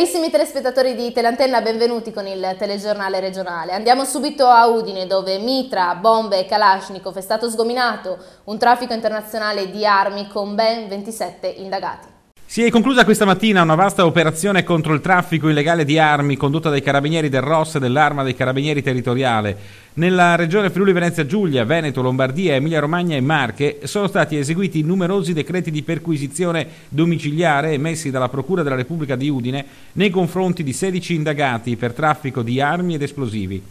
Carissimi telespettatori di Teleantenna, benvenuti con il telegiornale regionale. Andiamo subito a Udine, dove mitra, bombe e Kalashnikov è stato sgominato un traffico internazionale di armi con ben 27 indagati. Si è conclusa questa mattina una vasta operazione contro il traffico illegale di armi condotta dai carabinieri del ROS e dell'Arma dei Carabinieri Territoriale. Nella regione Friuli Venezia Giulia, Veneto, Lombardia, Emilia Romagna e Marche sono stati eseguiti numerosi decreti di perquisizione domiciliare emessi dalla Procura della Repubblica di Udine nei confronti di 16 indagati per traffico di armi ed esplosivi.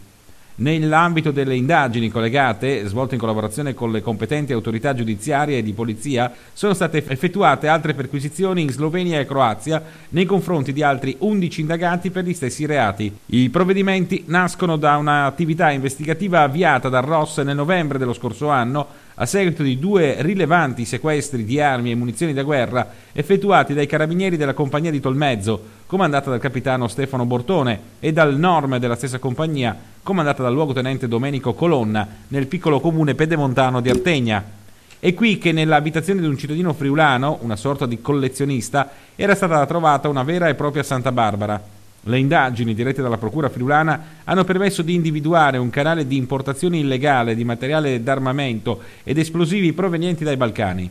Nell'ambito delle indagini collegate, svolte in collaborazione con le competenti autorità giudiziarie e di polizia, sono state effettuate altre perquisizioni in Slovenia e Croazia nei confronti di altri 11 indagati per gli stessi reati. I provvedimenti nascono da un'attività investigativa avviata da Ross nel novembre dello scorso anno a seguito di due rilevanti sequestri di armi e munizioni da guerra effettuati dai carabinieri della compagnia di Tolmezzo, comandata dal capitano Stefano Bortone, e dal norme della stessa compagnia, comandata dal luogotenente Domenico Colonna, nel piccolo comune pedemontano di Artegna. È qui che nell'abitazione di un cittadino friulano, una sorta di collezionista, era stata trovata una vera e propria Santa Barbara. Le indagini dirette dalla Procura friulana hanno permesso di individuare un canale di importazione illegale di materiale d'armamento ed esplosivi provenienti dai Balcani.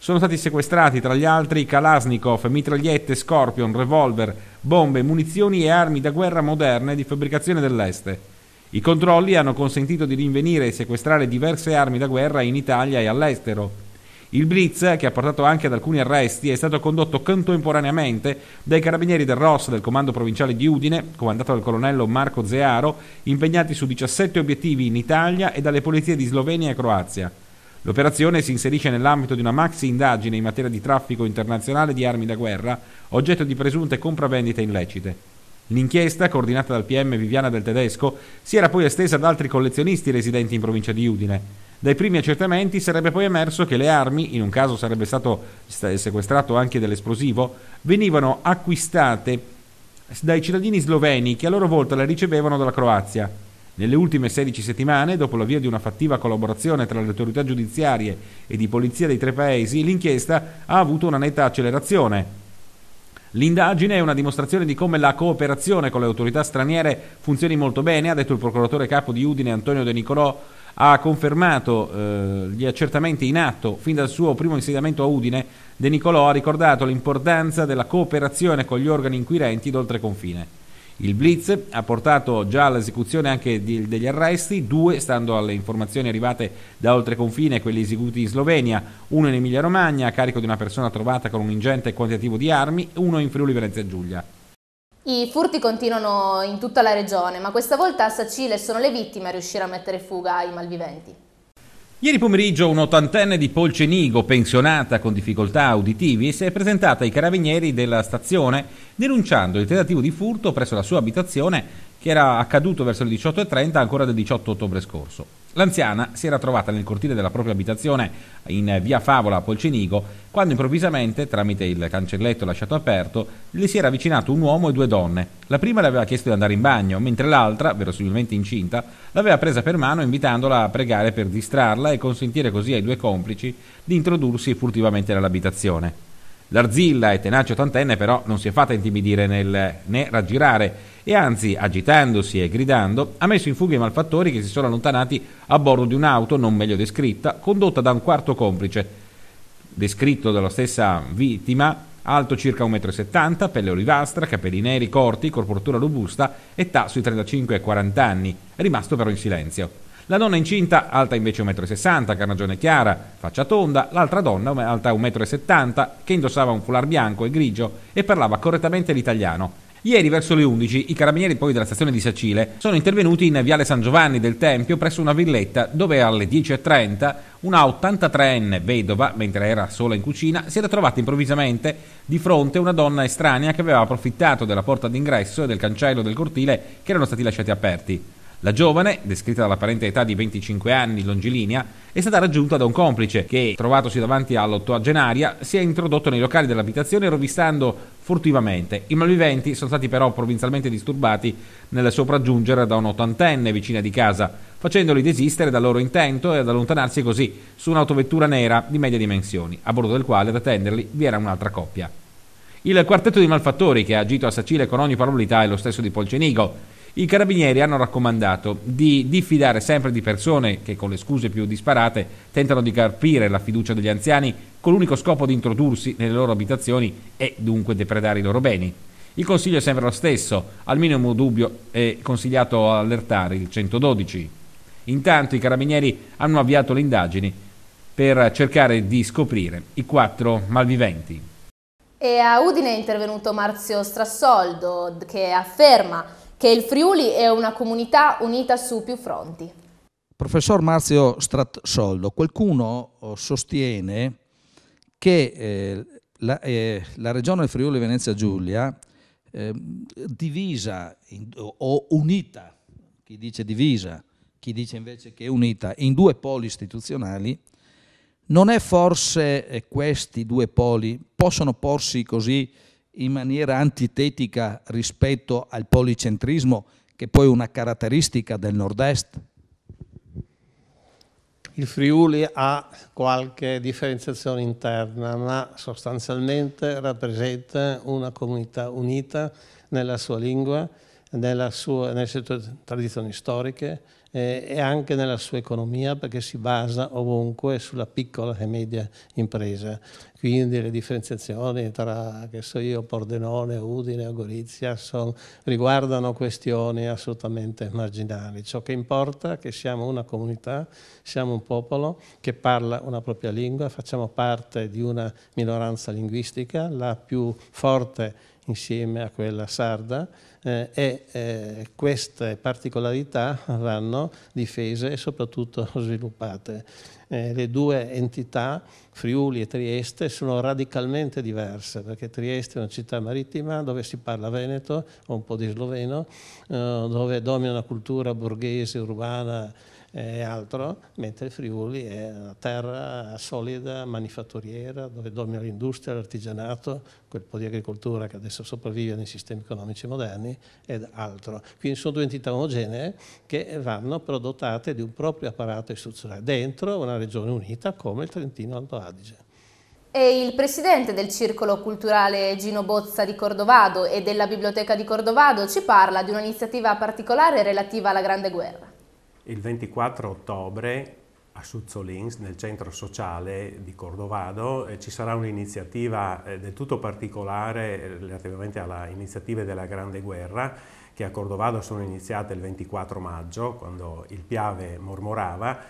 Sono stati sequestrati tra gli altri Kalashnikov, mitragliette Scorpion, revolver, bombe, munizioni e armi da guerra moderne di fabbricazione dell'Est. I controlli hanno consentito di rinvenire e sequestrare diverse armi da guerra in Italia e all'estero. Il blitz, che ha portato anche ad alcuni arresti, è stato condotto contemporaneamente dai carabinieri del ROS del comando provinciale di Udine, comandato dal colonnello Marco Zearo, impegnati su 17 obiettivi in Italia e dalle polizie di Slovenia e Croazia. L'operazione si inserisce nell'ambito di una maxi indagine in materia di traffico internazionale di armi da guerra, oggetto di presunte compravendite illecite. L'inchiesta, coordinata dal PM Viviana del Tedesco, si era poi estesa ad altri collezionisti residenti in provincia di Udine. Dai primi accertamenti sarebbe poi emerso che le armi, in un caso sarebbe stato sequestrato anche dell'esplosivo, venivano acquistate dai cittadini sloveni che a loro volta le ricevevano dalla Croazia. Nelle ultime 16 settimane, dopo l'avvio di una fattiva collaborazione tra le autorità giudiziarie e di polizia dei tre paesi, l'inchiesta ha avuto una netta accelerazione. L'indagine è una dimostrazione di come la cooperazione con le autorità straniere funzioni molto bene, ha detto il procuratore capo di Udine Antonio De Nicolò, ha confermato eh, gli accertamenti in atto fin dal suo primo insediamento a Udine. De Nicolò ha ricordato l'importanza della cooperazione con gli organi inquirenti d'oltreconfine. confine. Il blitz ha portato già all'esecuzione anche di, degli arresti, due stando alle informazioni arrivate da oltreconfine, quelli eseguiti in Slovenia, uno in Emilia-Romagna a carico di una persona trovata con un ingente quantitativo di armi, uno in Friuli Venezia Giulia. I furti continuano in tutta la regione, ma questa volta a Sacile sono le vittime a riuscire a mettere fuga ai malviventi. Ieri pomeriggio un'ottantenne di Polcenigo, pensionata con difficoltà uditivi, si è presentata ai carabinieri della stazione denunciando il tentativo di furto presso la sua abitazione che era accaduto verso le 18.30 ancora del 18 ottobre scorso. L'anziana si era trovata nel cortile della propria abitazione in via Favola a Polcenigo quando improvvisamente, tramite il cancelletto lasciato aperto, le si era avvicinato un uomo e due donne. La prima le aveva chiesto di andare in bagno, mentre l'altra, verosimilmente incinta, l'aveva presa per mano invitandola a pregare per distrarla e consentire così ai due complici di introdursi furtivamente nell'abitazione. L'arzilla e tenace ottantenne però non si è fatta intimidire nel, né raggirare e anzi, agitandosi e gridando, ha messo in fuga i malfattori che si sono allontanati a bordo di un'auto non meglio descritta, condotta da un quarto complice, descritto dalla stessa vittima, alto circa 1,70 m, pelle olivastra, capelli neri corti, corporatura robusta, età sui 35 e 40 anni, rimasto però in silenzio. La donna incinta, alta invece 1,60 m, carnagione chiara, faccia tonda, l'altra donna alta 1,70 m, che indossava un foulard bianco e grigio e parlava correttamente l'italiano. Ieri verso le 11 i carabinieri poi della stazione di Sacile sono intervenuti in Viale San Giovanni del Tempio presso una villetta dove alle 10.30 una 83enne vedova, mentre era sola in cucina, si era trovata improvvisamente di fronte a una donna estranea che aveva approfittato della porta d'ingresso e del cancello del cortile che erano stati lasciati aperti. La giovane, descritta dall'apparente età di 25 anni, longilinea, è stata raggiunta da un complice che, trovatosi davanti all'ottoagenaria, si è introdotto nei locali dell'abitazione rovistando furtivamente. I malviventi sono stati però provinzialmente disturbati nel sopraggiungere da un'ottantenne vicina di casa, facendoli desistere dal loro intento e ad allontanarsi così su un'autovettura nera di medie dimensioni, a bordo del quale ad attenderli vi era un'altra coppia. Il quartetto di malfattori che ha agito a Sacile con ogni probabilità è lo stesso di Polcenigo, i carabinieri hanno raccomandato di diffidare sempre di persone che con le scuse più disparate tentano di carpire la fiducia degli anziani con l'unico scopo di introdursi nelle loro abitazioni e dunque depredare i loro beni. Il consiglio è sempre lo stesso, al minimo dubbio è consigliato allertare il 112. Intanto i carabinieri hanno avviato le indagini per cercare di scoprire i quattro malviventi. E a Udine è intervenuto Marzio Strassoldo che afferma che il Friuli è una comunità unita su più fronti. Professor Marzio Stratsoldo, qualcuno oh, sostiene che eh, la, eh, la, regione Friuli Venezia Giulia eh, divisa in, o unita, chi dice divisa, chi dice invece che è unita, in due poli istituzionali, non è forse eh, questi due poli possono porsi così in maniera antitetica rispetto al policentrismo che poi è una caratteristica del nord-est? Il Friuli ha qualche differenziazione interna, ma sostanzialmente rappresenta una comunità unita nella sua lingua, sua, nelle sue tradizioni storiche, eh, e anche nella sua economia perché si basa ovunque sulla piccola e media impresa. Quindi le differenziazioni tra, che so io, Pordenone, Udine o Gorizia son, riguardano questioni assolutamente marginali. Ciò che importa è che siamo una comunità, siamo un popolo che parla una propria lingua, facciamo parte di una minoranza linguistica, la più forte insieme a quella sarda, eh, e eh, queste particolarità vanno difese e soprattutto sviluppate. Eh, le due entità, Friuli e Trieste, sono radicalmente diverse, perché Trieste è una città marittima dove si parla veneto, un po' di sloveno, eh, dove domina una cultura borghese, urbana, e altro, mentre Friuli è una terra solida, manifatturiera, dove domina l'industria, l'artigianato, quel po' di agricoltura che adesso sopravvive nei sistemi economici moderni ed altro. Quindi sono due entità omogenee che vanno però dotate di un proprio apparato istituzionale dentro una regione unita come il Trentino-Alto Adige. E il presidente del Circolo Culturale Gino Bozza di Cordovado e della Biblioteca di Cordovado ci parla di un'iniziativa particolare relativa alla Grande Guerra il 24 ottobre a Suzzolins, nel centro sociale di Cordovado, eh, ci sarà un'iniziativa eh, del tutto particolare eh, relativamente alle iniziative della Grande Guerra, che a Cordovado sono iniziate il 24 maggio, quando il Piave mormorava,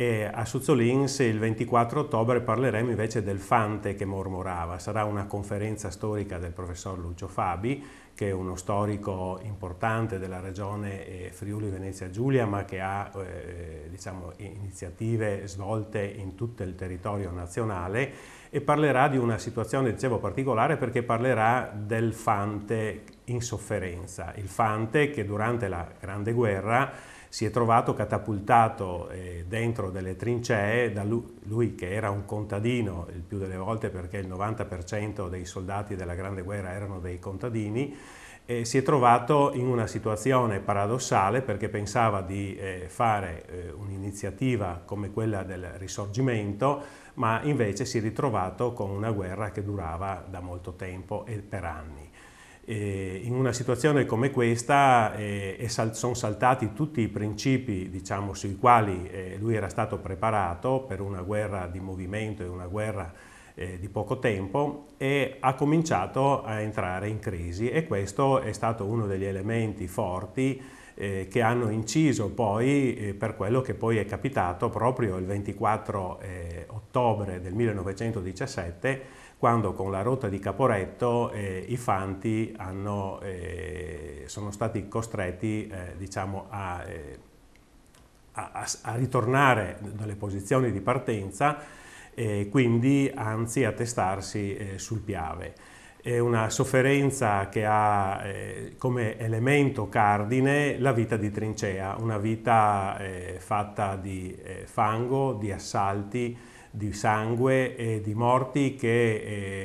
e a Suzzolins il 24 ottobre parleremo invece del Fante che mormorava. Sarà una conferenza storica del professor Lucio Fabi, che è uno storico importante della regione eh, Friuli Venezia Giulia, ma che ha eh, diciamo, iniziative svolte in tutto il territorio nazionale e parlerà di una situazione, dicevo, particolare perché parlerà del Fante in sofferenza. Il Fante che durante la Grande Guerra si è trovato catapultato eh, dentro delle trincee da lui, lui, che era un contadino il più delle volte perché il 90% dei soldati della Grande Guerra erano dei contadini, eh, si è trovato in una situazione paradossale perché pensava di eh, fare eh, un'iniziativa come quella del risorgimento ma invece si è ritrovato con una guerra che durava da molto tempo e per anni. E in una situazione come questa eh, sal sono saltati tutti i principi diciamo, sui quali eh, lui era stato preparato per una guerra di movimento e una guerra eh, di poco tempo e ha cominciato a entrare in crisi e questo è stato uno degli elementi forti eh, che hanno inciso poi eh, per quello che poi è capitato proprio il 24 eh, ottobre del 1917 quando con la rotta di Caporetto eh, i fanti hanno, eh, sono stati costretti eh, diciamo, a, a, a ritornare dalle posizioni di partenza e quindi anzi a testarsi eh, sul Piave è una sofferenza che ha eh, come elemento cardine la vita di trincea, una vita eh, fatta di eh, fango, di assalti, di sangue e di morti che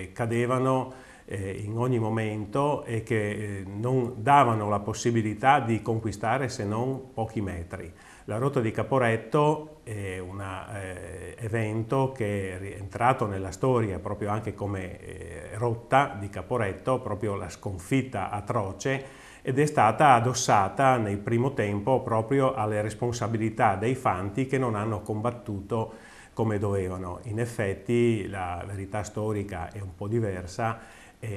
eh, cadevano eh, in ogni momento e che eh, non davano la possibilità di conquistare se non pochi metri. La rotta di Caporetto è un eh, evento che è rientrato nella storia proprio anche come eh, rotta di Caporetto, proprio la sconfitta atroce ed è stata addossata nel primo tempo proprio alle responsabilità dei fanti che non hanno combattuto come dovevano. In effetti la verità storica è un po' diversa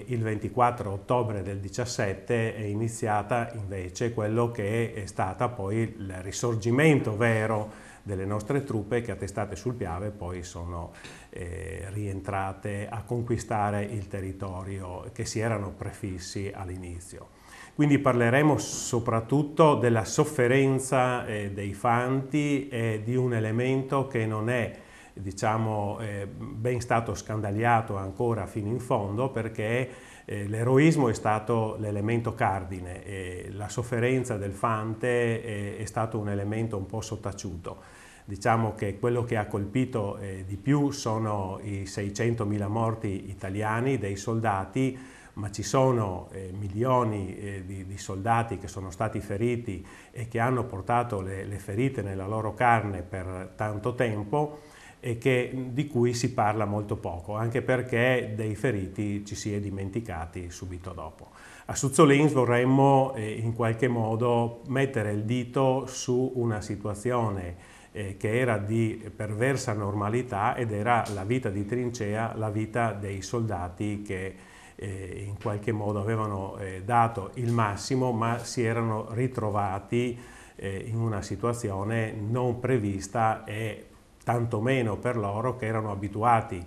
il 24 ottobre del 17 è iniziata invece quello che è stato poi il risorgimento vero delle nostre truppe che attestate sul Piave poi sono eh, rientrate a conquistare il territorio che si erano prefissi all'inizio. Quindi parleremo soprattutto della sofferenza eh, dei fanti e di un elemento che non è diciamo, eh, ben stato scandagliato ancora fino in fondo perché eh, l'eroismo è stato l'elemento cardine e la sofferenza del Fante è, stato un elemento un po' sottaciuto diciamo che quello che ha colpito eh, di più sono i 600.000 morti italiani dei soldati, ma ci sono eh, milioni di, soldati che sono stati feriti e che hanno portato le ferite nella loro carne per tanto tempo e che, di cui si parla molto poco, anche perché dei feriti ci si è dimenticati subito dopo. A Suzzolins vorremmo eh, in qualche modo mettere il dito su una situazione eh, che era di perversa normalità ed era la vita di trincea, la vita dei soldati che eh, in qualche modo avevano eh, dato il massimo ma si erano ritrovati eh, in una situazione non prevista e tantomeno per loro che erano abituati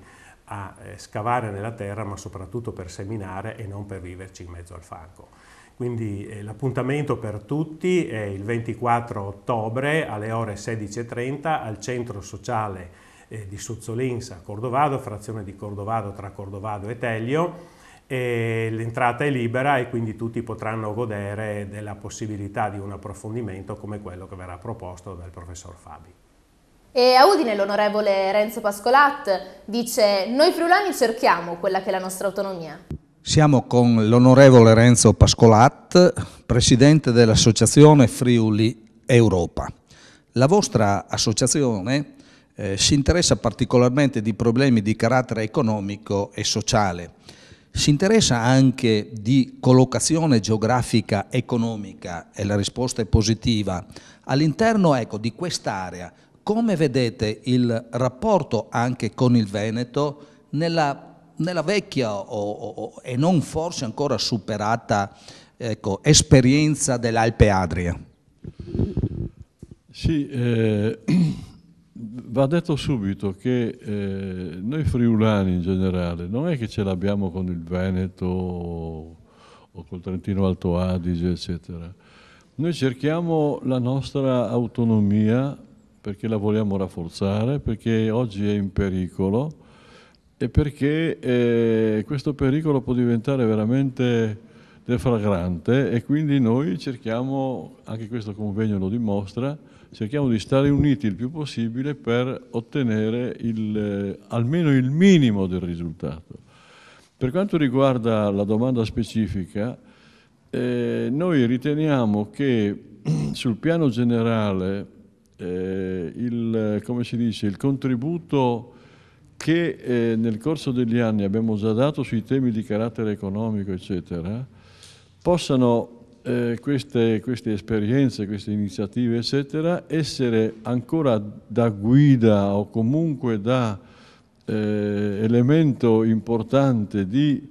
a eh, scavare nella terra, ma soprattutto per seminare e non per viverci in mezzo al fango. Quindi eh, l'appuntamento per tutti è il 24 ottobre alle ore 16.30 al Centro Sociale eh, di Suzzolinsa, Cordovado, frazione di Cordovado tra Cordovado e Teglio. L'entrata è libera e quindi tutti potranno godere della possibilità di un approfondimento come quello che verrà proposto dal professor Fabi. E a Udine l'onorevole Renzo Pascolat dice noi friulani cerchiamo quella che è la nostra autonomia. Siamo con l'onorevole Renzo Pascolat, presidente dell'associazione Friuli Europa. La vostra associazione eh, si interessa particolarmente di problemi di carattere economico e sociale. Si interessa anche di collocazione geografica economica e la risposta è positiva. All'interno ecco, di quest'area come vedete il rapporto anche con il Veneto nella, nella vecchia o, o, e non forse ancora superata ecco, esperienza dell'Alpe Adria? Sì, eh, va detto subito che eh, noi friulani in generale non è che ce l'abbiamo con il Veneto o, o col Trentino Alto Adige, eccetera. Noi cerchiamo la nostra autonomia perché la vogliamo rafforzare, perché oggi è in pericolo e perché eh, questo pericolo può diventare veramente deflagrante e quindi noi cerchiamo, anche questo convegno lo dimostra, cerchiamo di stare uniti il più possibile per ottenere il, eh, almeno il minimo del risultato. Per quanto riguarda la domanda specifica, eh, noi riteniamo che sul piano generale eh, il, dice, il, contributo che eh, nel corso degli anni abbiamo già dato sui temi di carattere economico, eccetera, possano eh, queste, queste, esperienze, queste iniziative, eccetera, essere ancora da guida o comunque da eh, elemento importante di,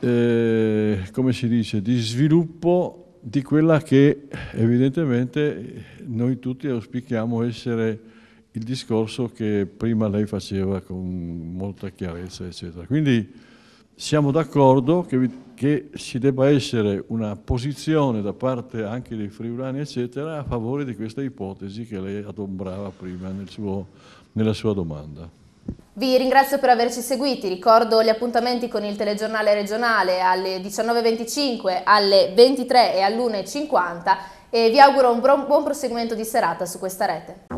eh, come si dice, di sviluppo di quella che evidentemente noi tutti auspichiamo essere il discorso che prima lei faceva con molta chiarezza, eccetera. Quindi siamo d'accordo che, che, ci debba essere una posizione da parte anche dei friulani, eccetera, a favore di questa ipotesi che lei adombrava prima nel suo, nella sua domanda. Vi ringrazio per averci seguiti, ricordo gli appuntamenti con il telegiornale regionale alle 19.25, alle 23 e alle 1.50 e vi auguro un buon proseguimento di serata su questa rete.